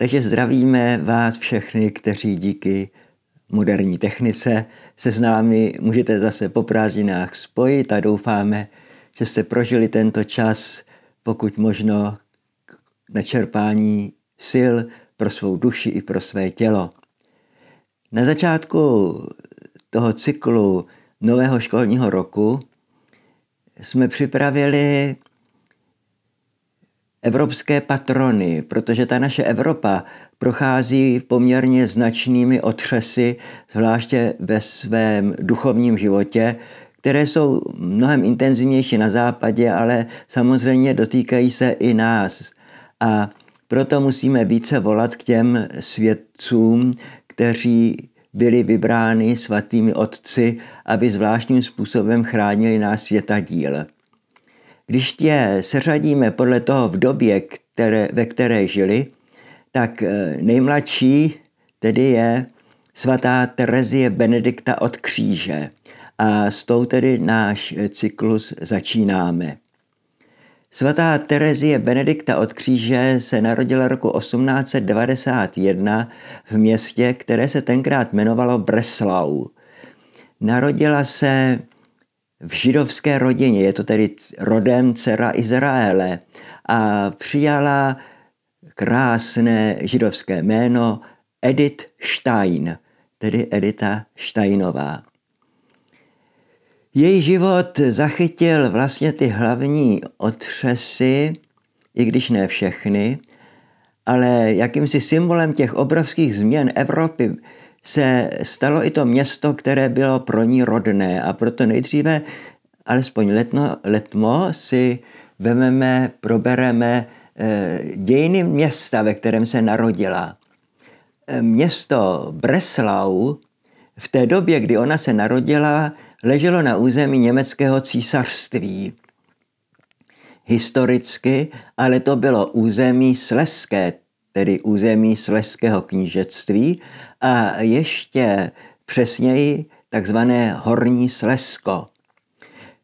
Takže zdravíme vás všechny, kteří díky moderní technice se s námi můžete zase po prázdninách spojit a doufáme, že jste prožili tento čas pokud možno na čerpání sil pro svou duši i pro své tělo. Na začátku toho cyklu nového školního roku jsme připravili evropské patrony, protože ta naše Evropa prochází poměrně značnými otřesy, zvláště ve svém duchovním životě, které jsou mnohem intenzivnější na západě, ale samozřejmě dotýkají se i nás. A proto musíme více volat k těm svědcům, kteří byli vybráni svatými otci, aby zvláštním způsobem chránili nás světa díl. Když je seřadíme podle toho v době, které, ve které žili, tak eh, nejmladší tedy je svatá Terezie Benedikta od kříže. A s tou tedy náš eh, cyklus začínáme. Svatá Terezie Benedikta od kříže se narodila roku 1891 v městě, které se tenkrát jmenovalo Breslau. Narodila se v židovské rodině, je to tedy rodem dcera Izraele, a přijala krásné židovské jméno Edith Stein, tedy Edita Steinová. Její život zachytil vlastně ty hlavní otřesy, i když ne všechny, ale jakýmsi symbolem těch obrovských změn Evropy se stalo i to město, které bylo pro ní rodné a proto nejdříve, alespoň letno, letmo, si vememe, probereme eh, dějiny města, ve kterém se narodila. Eh, město Breslau v té době, kdy ona se narodila, leželo na území německého císařství historicky, ale to bylo území sleské, tedy území Sleského knížectví a ještě přesněji takzvané Horní Slesko.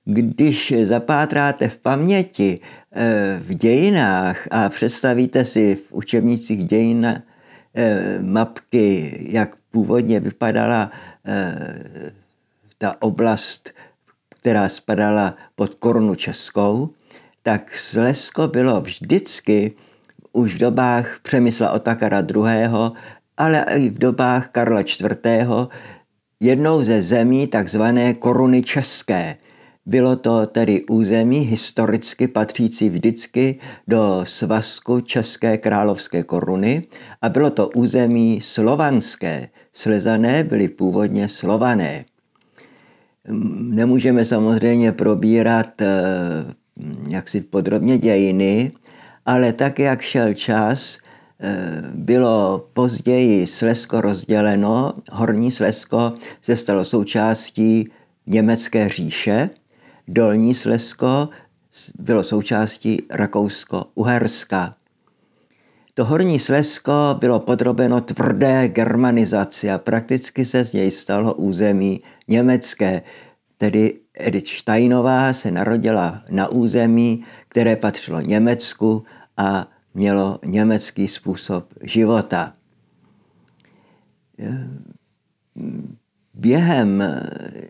Když zapátráte v paměti eh, v dějinách a představíte si v učebnicích dějin eh, mapky, jak původně vypadala eh, ta oblast, která spadala pod korunu českou, tak Slesko bylo vždycky už v dobách Přemysla Otakara II., ale i v dobách Karla IV., jednou ze zemí takzvané koruny české. Bylo to tedy území historicky patřící vždycky do svazku České královské koruny a bylo to území slovanské. Slezané byly původně slované. Nemůžeme samozřejmě probírat eh, jaksi podrobně dějiny, ale tak, jak šel čas, eh, bylo později Slezsko rozděleno, Horní Slezsko se stalo součástí Německé říše, Dolní Slezsko bylo součástí Rakousko-Uherska. To Horní Slezsko bylo podrobeno tvrdé germanizaci a prakticky se z něj stalo území německé, tedy Edith Steinová se narodila na území, které patřilo Německu a mělo německý způsob života. Během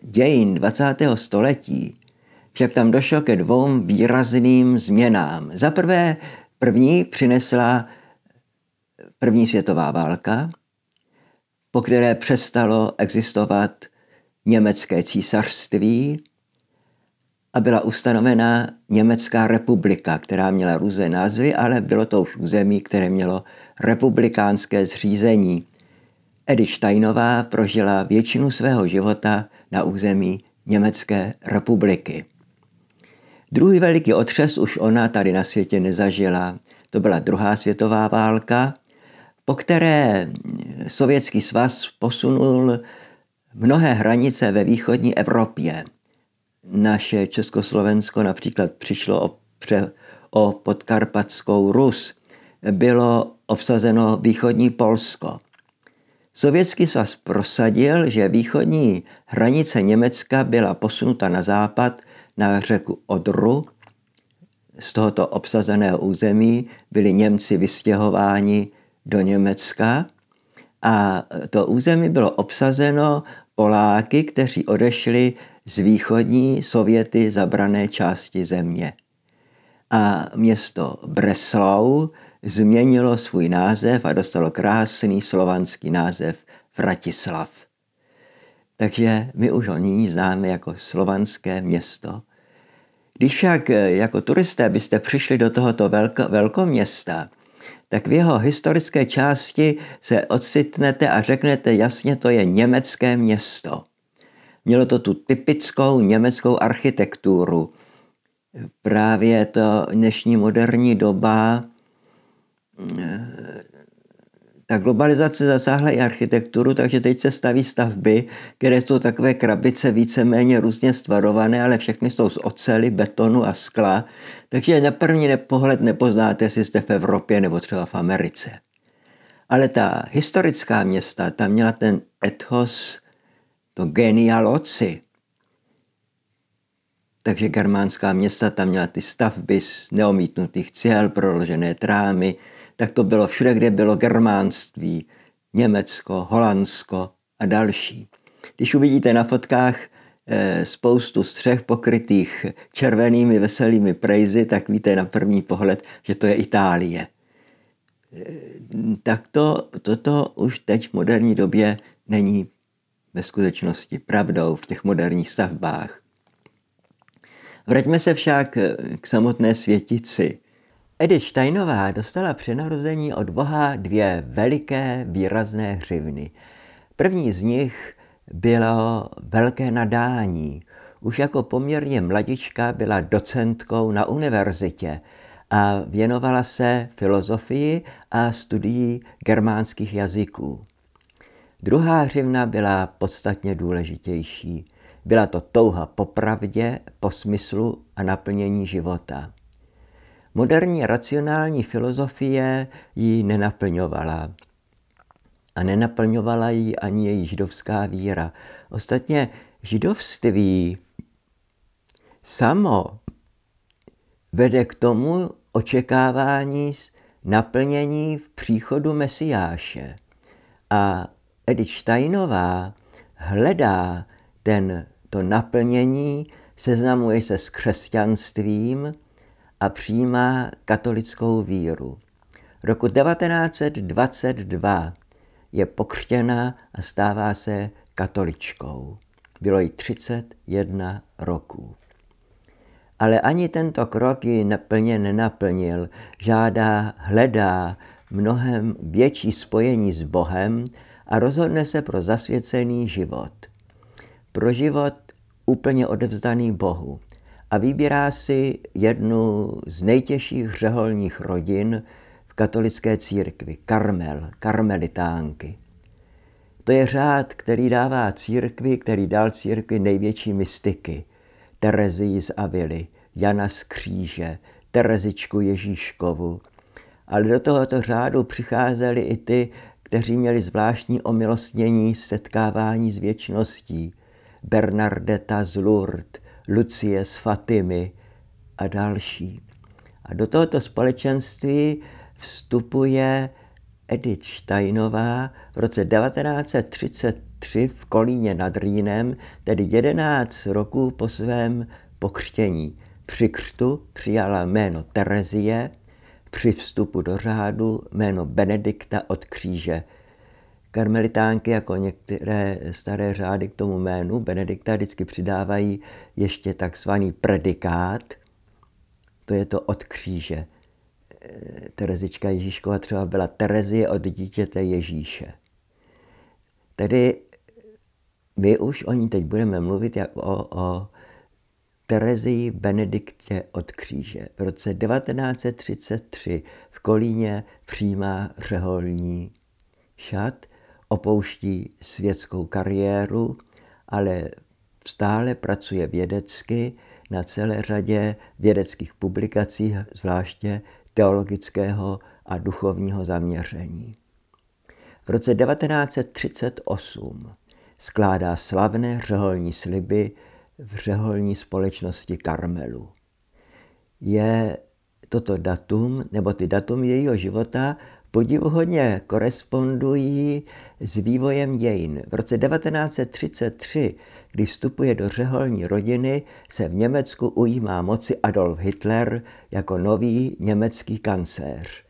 dějin 20. století však tam došlo ke dvou výrazným změnám. Za prvé, první přinesla první světová válka, po které přestalo existovat německé císařství, a byla ustanovena Německá republika, která měla různé názvy, ale bylo to už území, které mělo republikánské zřízení. Edy Steinová prožila většinu svého života na území Německé republiky. Druhý veliký otřes už ona tady na světě nezažila. To byla druhá světová válka, po které Sovětský svaz posunul mnohé hranice ve východní Evropě – naše Československo například přišlo o, pře, o podkarpatskou Rus, bylo obsazeno východní Polsko. Sovětský svaz prosadil, že východní hranice Německa byla posunuta na západ na řeku Odru. Z tohoto obsazeného území byli Němci vystěhováni do Německa a to území bylo obsazeno Poláky, kteří odešli z východní Sověty zabrané části země. A město Breslau změnilo svůj název a dostalo krásný slovanský název Vratislav. Takže my už ho nyní známe jako slovanské město. Když však jako turisté byste přišli do tohoto velko, velkoměsta, tak v jeho historické části se ocitnete a řeknete jasně, to je německé město. Mělo to tu typickou německou architekturu. Právě to dnešní moderní doba eh, ta globalizace zasáhla i architekturu, takže teď se staví stavby, které jsou takové krabice víceméně různě stvarované, ale všechny jsou z ocely, betonu a skla. Takže na první pohled nepoznáte, jestli jste v Evropě nebo třeba v Americe. Ale ta historická města, tam měla ten ethos, to genialoci. Takže germánská města tam měla ty stavby z neomítnutých cihel proložené trámy, tak to bylo všude, kde bylo germánství, Německo, Holandsko a další. Když uvidíte na fotkách eh, spoustu střech pokrytých červenými veselými prejzy, tak víte na první pohled, že to je Itálie. Eh, tak to, toto už teď v moderní době není ve skutečnosti pravdou v těch moderních stavbách. Vraťme se však eh, k samotné světici. Edith Steinová dostala při narození od Boha dvě veliké výrazné hřivny. První z nich bylo velké nadání. Už jako poměrně mladička byla docentkou na univerzitě a věnovala se filozofii a studii germánských jazyků. Druhá hřivna byla podstatně důležitější. Byla to touha po pravdě, po smyslu a naplnění života. Moderní racionální filozofie ji nenaplňovala. A nenaplňovala ji ani její židovská víra. Ostatně židovství samo vede k tomu očekávání naplnění v příchodu Mesiáše. A Edith Steinová hledá ten, to naplnění, seznamuje se s křesťanstvím, a přijímá katolickou víru. Roku 1922 je pokřtěna a stává se katoličkou. Bylo jí 31 roků. Ale ani tento krok ji plně nenaplnil. Žádá, hledá mnohem větší spojení s Bohem a rozhodne se pro zasvěcený život. Pro život úplně odevzdaný Bohu a vybírá si jednu z nejtěžších řeholních rodin v katolické církvi, Karmel, karmelitánky. To je řád, který dává církvi, který dal církvi největší mystiky. Terezii z Avily, Jana z Kříže, Terezičku Ježíškovu. Ale do tohoto řádu přicházeli i ty, kteří měli zvláštní omilostnění setkávání s věčností. Bernardeta z Lourdes, Lucie s Fatimy a další. A do tohoto společenství vstupuje Edith Steinová v roce 1933 v Kolíně nad Rýnem, tedy 11 roků po svém pokřtění. Při křtu přijala jméno Terezie, při vstupu do řádu jméno Benedikta od kříže – Karmelitánky jako některé staré řády k tomu jménu Benedikta vždycky přidávají ještě takzvaný predikát, to je to od kříže. Eh, Terezička Ježíškova třeba byla Terezie od dítěte Ježíše. Tedy my už o ní teď budeme mluvit jako o, o Terezii Benediktě od kříže. V roce 1933 v Kolíně přijímá řeholní šat – opouští světskou kariéru, ale stále pracuje vědecky na celé řadě vědeckých publikací, zvláště teologického a duchovního zaměření. V roce 1938 skládá slavné řeholní sliby v řeholní společnosti Karmelu. Je toto datum, nebo ty datum jejího života podivuhodně korespondují s vývojem dějin. V roce 1933, kdy vstupuje do řeholní rodiny, se v Německu ujímá moci Adolf Hitler jako nový německý kancéř.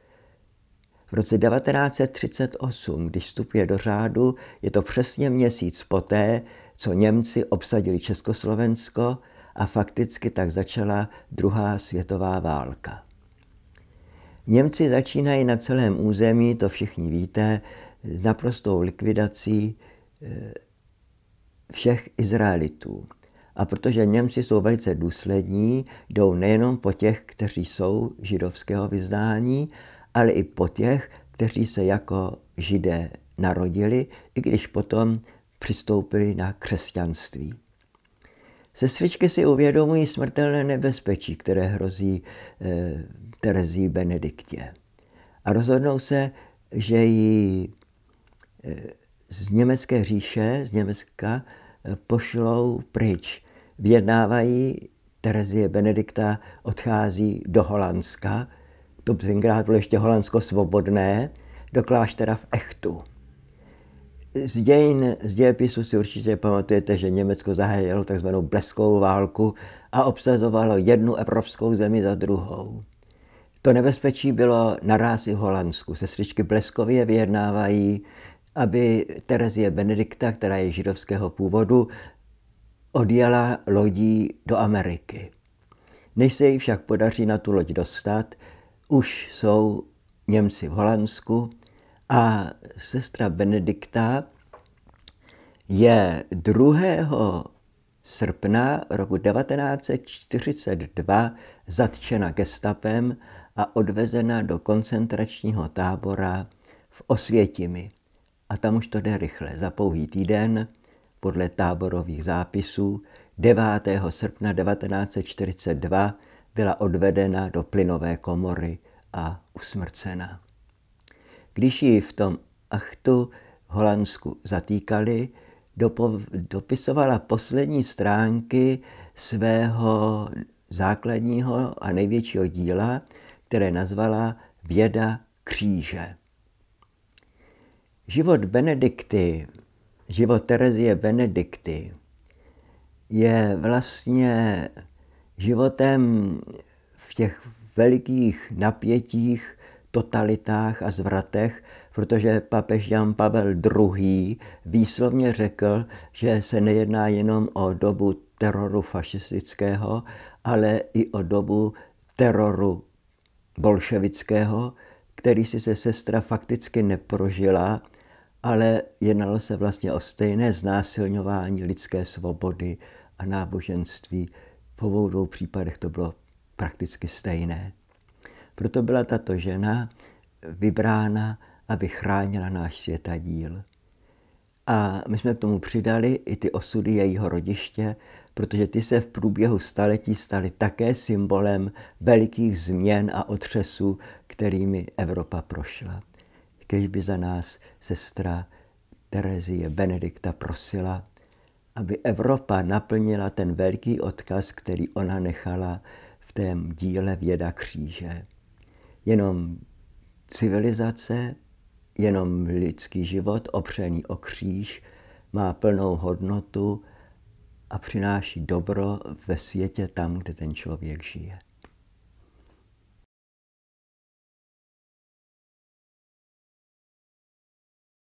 V roce 1938, když vstupuje do řádu, je to přesně měsíc poté, co Němci obsadili Československo a fakticky tak začala druhá světová válka. Němci začínají na celém území, to všichni víte, s naprostou likvidací eh, všech Izraelitů. A protože Němci jsou velice důslední, jdou nejenom po těch, kteří jsou židovského vyznání, ale i po těch, kteří se jako židé narodili, i když potom přistoupili na křesťanství. Sestřičky si uvědomují smrtelné nebezpečí, které hrozí eh, Terezí Benediktě. A rozhodnou se, že ji eh, z německé říše, z Německa, eh, pošlou pryč. Vyjednávají, Terezie Benedikta odchází do Holandska, To Bzingrát bylo ještě Holandsko svobodné, do kláštera v Echtu. Z dějin, z dějepisu si určitě pamatujete, že Německo zahájilo takzvanou bleskovou válku a obsazovalo jednu evropskou zemi za druhou. To nebezpečí bylo naráz i v Holandsku. Sestřičky Bleskově vyjednávají, aby Terezie Benedikta, která je židovského původu, odjela lodí do Ameriky. Než se jí však podaří na tu loď dostat, už jsou Němci v Holandsku a sestra Benedikta je 2. srpna roku 1942 zatčena gestapem a odvezena do koncentračního tábora v Osvětimi. A tam už to jde rychle. Za pouhý týden, podle táborových zápisů, 9. srpna 1942 byla odvedena do plynové komory a usmrcena. Když ji v tom achtu v Holandsku zatýkali, dopisovala poslední stránky svého základního a největšího díla, které nazvala Věda kříže. Život Benedikty, život Terezie Benedikty, je vlastně životem v těch velikých napětích, totalitách a zvratech, protože papež Jan Pavel II. výslovně řekl, že se nejedná jenom o dobu teroru fašistického, ale i o dobu teroru bolševického, který si se sestra fakticky neprožila, ale jednalo se vlastně o stejné znásilňování lidské svobody a náboženství. V obou dvou případech to bylo prakticky stejné. Proto byla tato žena vybrána, aby chránila náš světa díl. A my jsme k tomu přidali i ty osudy jejího rodiště, protože ty se v průběhu staletí staly také symbolem velikých změn a otřesů, kterými Evropa prošla. Kež by za nás sestra Terezie Benedikta prosila, aby Evropa naplnila ten velký odkaz, který ona nechala v tém díle Věda kříže. Jenom civilizace Jenom lidský život, opřený o kříž, má plnou hodnotu a přináší dobro ve světě tam, kde ten člověk žije.